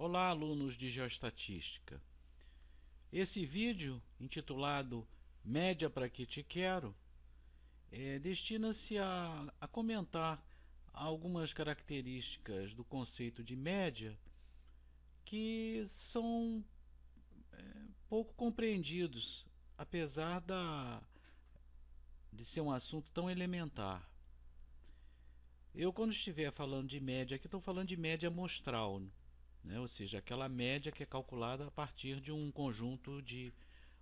Olá, alunos de Geoestatística. Esse vídeo, intitulado Média para que te quero, é, destina-se a, a comentar algumas características do conceito de média que são é, pouco compreendidos, apesar da, de ser um assunto tão elementar. Eu, quando estiver falando de média, aqui estou falando de média amostral, né? ou seja, aquela média que é calculada a partir de um conjunto de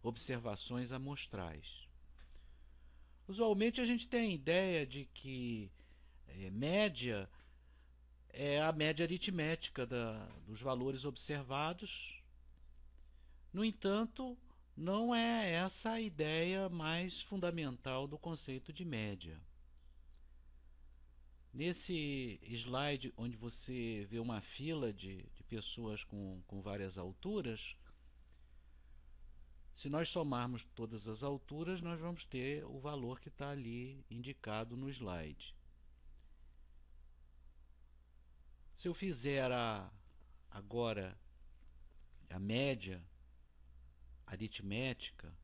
observações amostrais. Usualmente a gente tem a ideia de que é, média é a média aritmética da, dos valores observados. No entanto, não é essa a ideia mais fundamental do conceito de média. Nesse slide onde você vê uma fila de, de pessoas com, com várias alturas, se nós somarmos todas as alturas, nós vamos ter o valor que está ali indicado no slide. Se eu fizer a, agora a média aritmética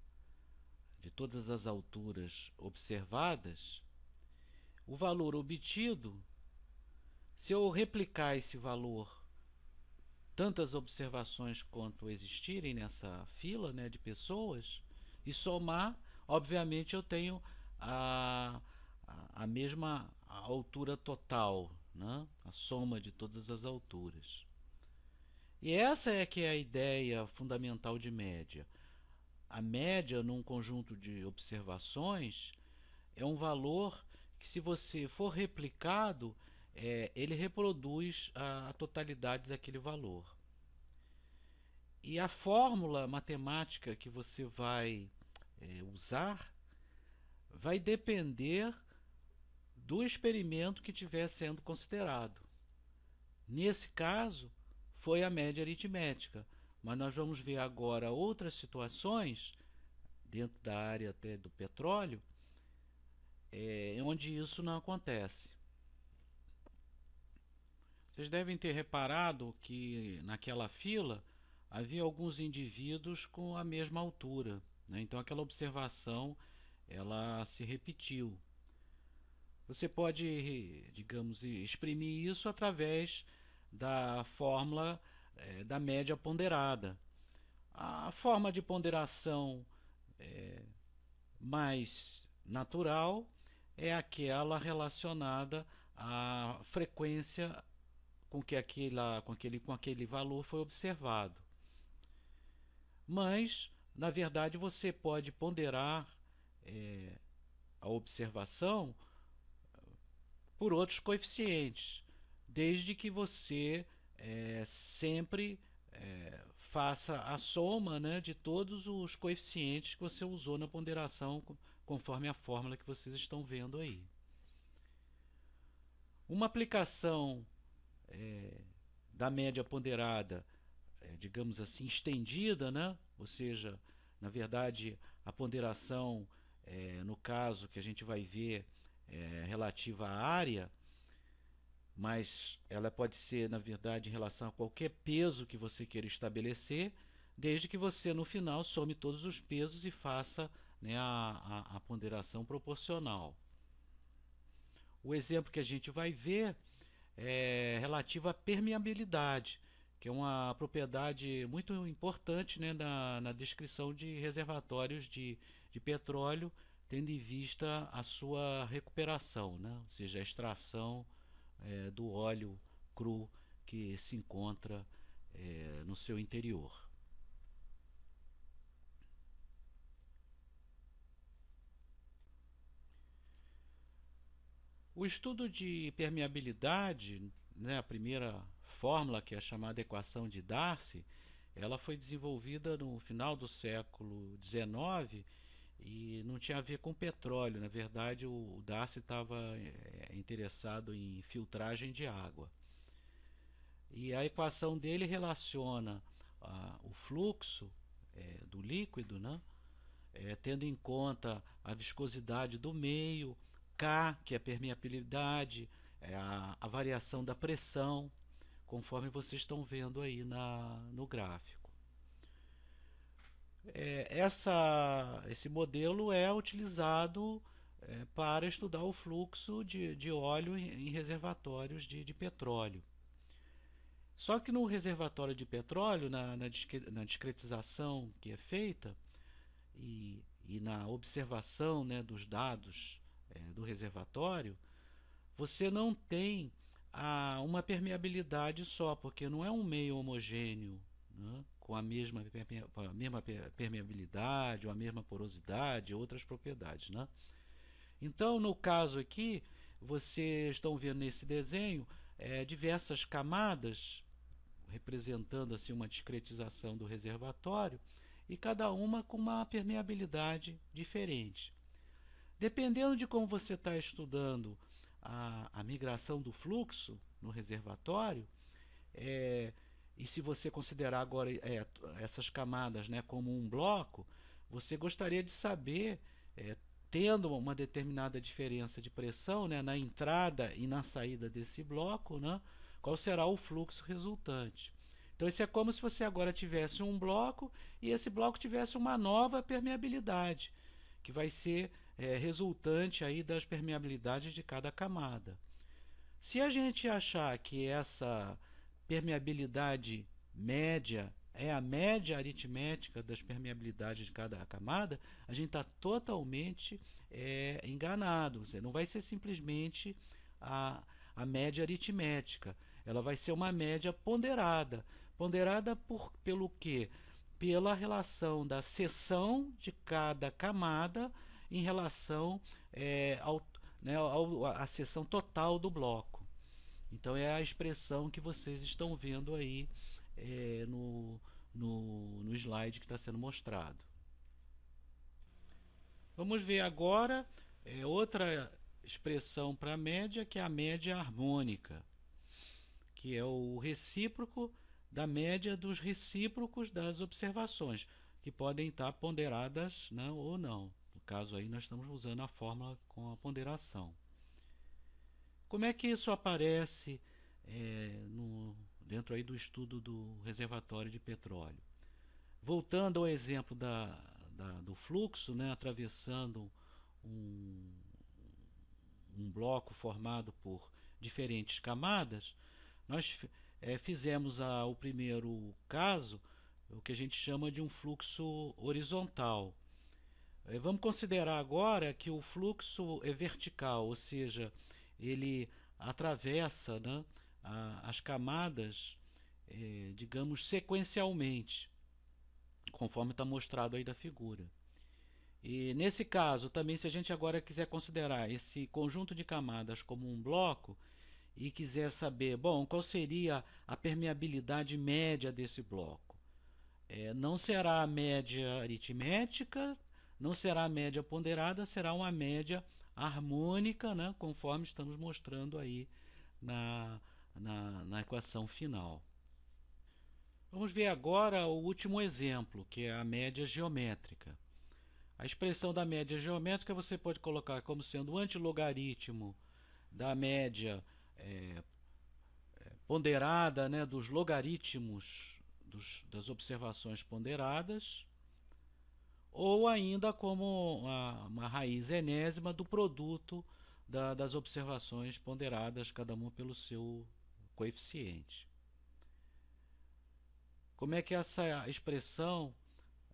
de todas as alturas observadas, o valor obtido, se eu replicar esse valor, tantas observações quanto existirem nessa fila né, de pessoas, e somar, obviamente eu tenho a, a, mesma altura total, né, a soma de todas as alturas. E essa é que é a ideia fundamental de média. A média num conjunto de observações é um valor que se você for replicado, é, ele reproduz a, a totalidade daquele valor. E a fórmula matemática que você vai é, usar vai depender do experimento que estiver sendo considerado. Nesse caso, foi a média aritmética, mas nós vamos ver agora outras situações, dentro da área até do petróleo, é, onde isso não acontece. Vocês devem ter reparado que naquela fila havia alguns indivíduos com a mesma altura. Né? Então aquela observação ela se repetiu. Você pode, digamos, exprimir isso através da fórmula é, da média ponderada. A forma de ponderação é, mais natural é aquela relacionada à frequência com que, aquela, com, aquele, com aquele valor foi observado. Mas, na verdade, você pode ponderar é, a observação por outros coeficientes, desde que você é, sempre é, faça a soma né, de todos os coeficientes que você usou na ponderação conforme a fórmula que vocês estão vendo aí. Uma aplicação é, da média ponderada, é, digamos assim, estendida, né? ou seja, na verdade, a ponderação, é, no caso que a gente vai ver, é, relativa à área, mas ela pode ser, na verdade, em relação a qualquer peso que você queira estabelecer, desde que você, no final, some todos os pesos e faça né, a, a, a ponderação proporcional. O exemplo que a gente vai ver é relativo à permeabilidade, que é uma propriedade muito importante né, na, na descrição de reservatórios de, de petróleo, tendo em vista a sua recuperação, né, ou seja, a extração é, do óleo cru que se encontra é, no seu interior. O estudo de permeabilidade, né, a primeira fórmula que é chamada equação de Darcy, ela foi desenvolvida no final do século XIX e não tinha a ver com petróleo. Na verdade, o, Darcy estava eh, interessado em filtragem de água. E a equação dele relaciona ah, o fluxo é, do líquido, né, é, tendo em conta a viscosidade do meio, que é permeabilidade, é a, a, variação da pressão, conforme vocês estão vendo aí na, no gráfico. É, essa, esse modelo é utilizado é, para estudar o fluxo de, de óleo em, reservatórios de, de, petróleo. Só que no reservatório de petróleo, na, na, na discretização que é feita e, e na observação né, dos dados é, do reservatório, você não tem a, ah, uma permeabilidade só, porque não é um meio homogêneo né, com a mesma, a mesma permeabilidade, ou a mesma porosidade, outras propriedades. Né? Então, no caso aqui, vocês estão vendo nesse desenho é, diversas camadas representando assim uma discretização do reservatório e cada uma com uma permeabilidade diferente. Dependendo de como você está estudando a, a, migração do fluxo no reservatório, é, e se você considerar agora é, essas camadas né, como um bloco, você gostaria de saber, é, tendo uma determinada diferença de pressão né, na entrada e na saída desse bloco, né, qual será o fluxo resultante. Então isso é como se você agora tivesse um bloco e esse bloco tivesse uma nova permeabilidade, que vai ser é, resultante aí das permeabilidades de cada camada. Se a gente achar que essa permeabilidade média é a média aritmética das permeabilidades de cada camada, a gente está totalmente é, enganado. Não vai ser simplesmente a, a média aritmética. Ela vai ser uma média ponderada. Ponderada por, pelo quê? Pela relação da seção de cada camada em relação é, ao, né, ao, a, seção total do bloco. Então é a expressão que vocês estão vendo aí é, no, no, no slide que está sendo mostrado. Vamos ver agora é, outra expressão para a média, que é a média harmônica, que é o recíproco da média dos recíprocos das observações, que podem estar ponderadas né, ou não caso aí nós estamos usando a fórmula com a ponderação. Como é que isso aparece é, no, dentro aí do estudo do reservatório de petróleo? Voltando ao exemplo da, da, do fluxo, né, atravessando um, um bloco formado por diferentes camadas, nós é, fizemos a, o primeiro caso, o que a gente chama de um fluxo horizontal. É, vamos considerar agora que o fluxo é vertical, ou seja, ele atravessa né, a, as camadas, é, digamos, sequencialmente, conforme está mostrado aí da figura. E nesse caso, também, se a gente agora quiser considerar esse conjunto de camadas como um bloco e quiser saber, bom, qual seria a permeabilidade média desse bloco? É, não será a média aritmética, não será a média ponderada, será uma média harmônica, né, conforme estamos mostrando aí na, na, na equação final. Vamos ver agora o último exemplo, que é a média geométrica. A expressão da média geométrica você pode colocar como sendo o antilogaritmo da média é, é ponderada né, dos logaritmos dos, das observações ponderadas ou ainda como uma, uma raiz enésima do produto da, das observações ponderadas, cada uma pelo seu coeficiente. Como é que essa expressão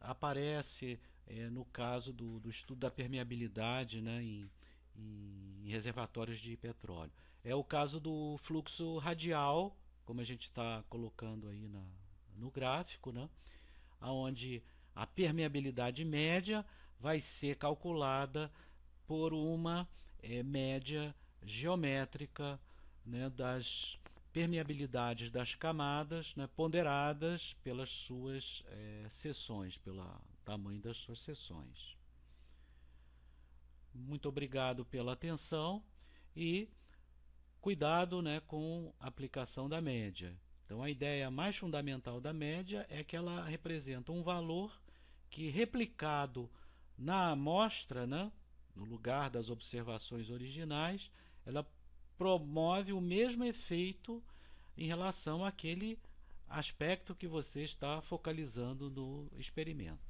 aparece é, no caso do, do, estudo da permeabilidade né, em, em reservatórios de petróleo? É o caso do fluxo radial, como a gente está colocando aí na, no gráfico, né, onde a permeabilidade média vai ser calculada por uma é, média geométrica né, das permeabilidades das camadas né, ponderadas pelas suas é, seções, pelo tamanho das suas seções. Muito obrigado pela atenção e cuidado né, com a aplicação da média. Então, a ideia mais fundamental da média é que ela representa um valor que, replicado na amostra, né, no lugar das observações originais, ela promove o mesmo efeito em relação àquele aspecto que você está focalizando no experimento.